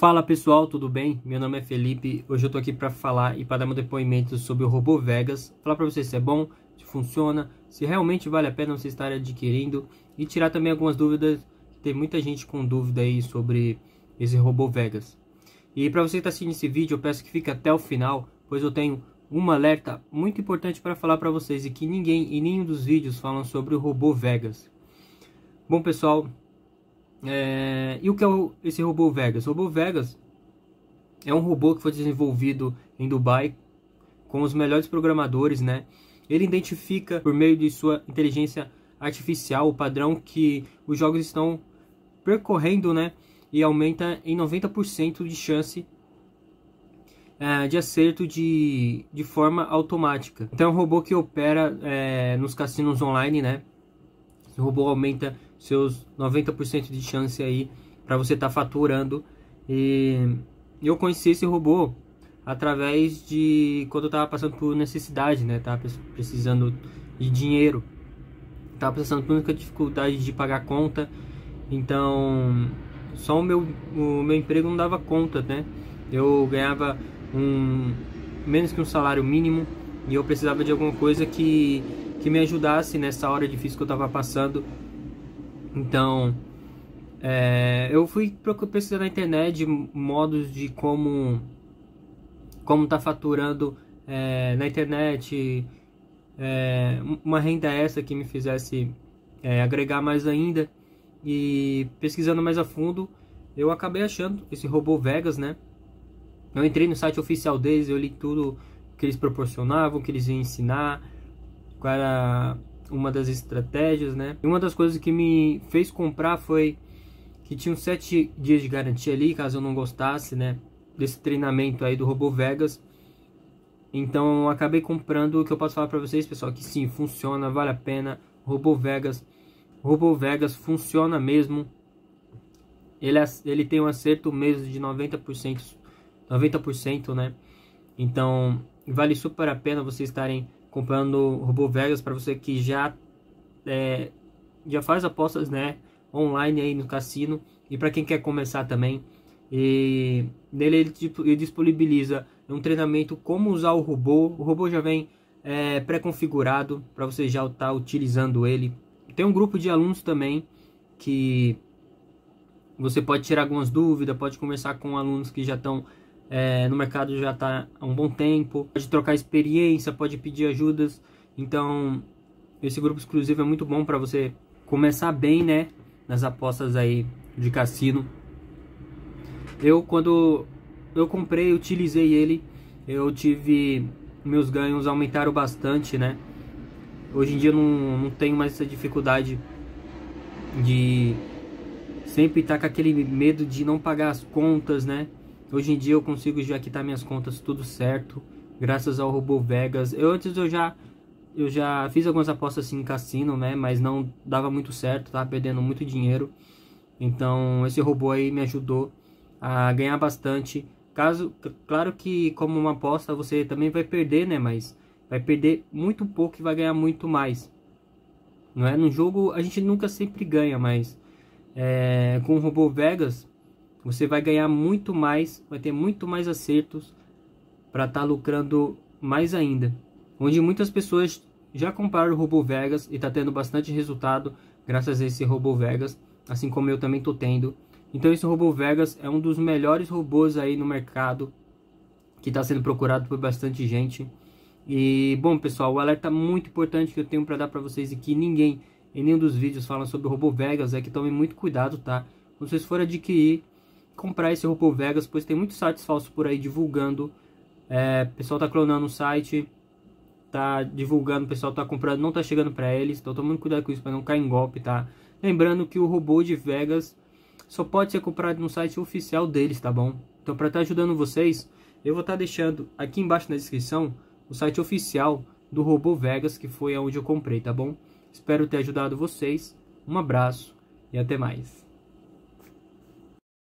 Fala pessoal, tudo bem? Meu nome é Felipe. Hoje eu tô aqui para falar e para dar meu depoimento sobre o robô Vegas. Falar para vocês se é bom, se funciona, se realmente vale a pena você estar adquirindo e tirar também algumas dúvidas. Tem muita gente com dúvida aí sobre esse robô Vegas. E para você que tá assistindo esse vídeo, eu peço que fique até o final, pois eu tenho um alerta muito importante para falar para vocês e que ninguém e nenhum dos vídeos falam sobre o robô Vegas. Bom pessoal, é, e o que é esse robô Vegas? O robô Vegas é um robô que foi desenvolvido em Dubai com os melhores programadores, né? Ele identifica por meio de sua inteligência artificial o padrão que os jogos estão percorrendo, né? E aumenta em 90% de chance é, de acerto de, de forma automática. Então, é um robô que opera é, nos cassinos online, né? o robô aumenta seus 90% de chance aí para você estar tá faturando. E eu conheci esse robô através de quando eu tava passando por necessidade, né? Tava precisando de dinheiro. Tava passando por muita dificuldade de pagar conta. Então, só o meu o meu emprego não dava conta, né? Eu ganhava um menos que um salário mínimo e eu precisava de alguma coisa que que me ajudasse nessa hora difícil que eu estava passando. Então, é, eu fui pesquisar na internet de modos de como como tá faturando é, na internet é, uma renda essa que me fizesse é, agregar mais ainda e pesquisando mais a fundo eu acabei achando esse robô Vegas né eu entrei no site oficial deles eu li tudo que eles proporcionavam que eles iam ensinar qual era uma das estratégias, né? E uma das coisas que me fez comprar foi que tinham sete dias de garantia ali, caso eu não gostasse, né? Desse treinamento aí do Robô Vegas. Então acabei comprando o que eu posso falar para vocês, pessoal, que sim, funciona, vale a pena. Robô Vegas, Robô Vegas funciona mesmo. Ele, ele tem um acerto mesmo de 90%, 90%, né? Então vale super a pena vocês estarem comprando robô velhos para você que já é, já faz apostas né online aí no cassino e para quem quer começar também e nele ele, ele, disponibiliza um treinamento como usar o robô o robô já vem é, pré-configurado para você já estar tá utilizando ele tem um grupo de alunos também que você pode tirar algumas dúvidas pode conversar com alunos que já estão é, no mercado já está há um bom tempo, pode trocar experiência, pode pedir ajudas. Então, esse grupo exclusivo é muito bom para você começar bem, né, nas apostas aí de cassino. Eu quando eu comprei, utilizei ele, eu tive meus ganhos aumentaram bastante, né? Hoje em dia não, não tenho mais essa dificuldade de sempre estar tá com aquele medo de não pagar as contas, né? Hoje em dia eu consigo já quitar minhas contas tudo certo, graças ao robô Vegas. Eu antes eu já eu já fiz algumas apostas assim em cassino, né, mas não dava muito certo, tava perdendo muito dinheiro. Então, esse robô aí me ajudou a ganhar bastante. Caso, claro que como uma aposta você também vai perder, né, mas vai perder muito pouco e vai ganhar muito mais. Não é? No jogo a gente nunca sempre ganha, mas é, com o robô Vegas você vai ganhar muito mais, vai ter muito mais acertos para estar tá lucrando mais ainda. Onde muitas pessoas já compraram o Robo Vegas e está tendo bastante resultado graças a esse Robo Vegas, assim como eu também estou tendo. Então esse Robo Vegas é um dos melhores robôs aí no mercado, que está sendo procurado por bastante gente. E bom pessoal, o alerta muito importante que eu tenho para dar para vocês e que ninguém em nenhum dos vídeos fala sobre o Robo Vegas é que tomem muito cuidado, tá? Quando vocês forem adquirir, comprar esse RuPaul Vegas, pois tem muitos sites falsos por aí divulgando. É, o pessoal tá clonando o site, tá divulgando, o pessoal tá comprando, não tá chegando para eles. Então tomando cuidado com isso para não cair em golpe, tá? Lembrando que o robô de Vegas só pode ser comprado no site oficial deles, tá bom? Então para estar tá ajudando vocês, eu vou estar tá deixando aqui embaixo na descrição o site oficial do robô Vegas, que foi aonde eu comprei, tá bom? Espero ter ajudado vocês. Um abraço e até mais.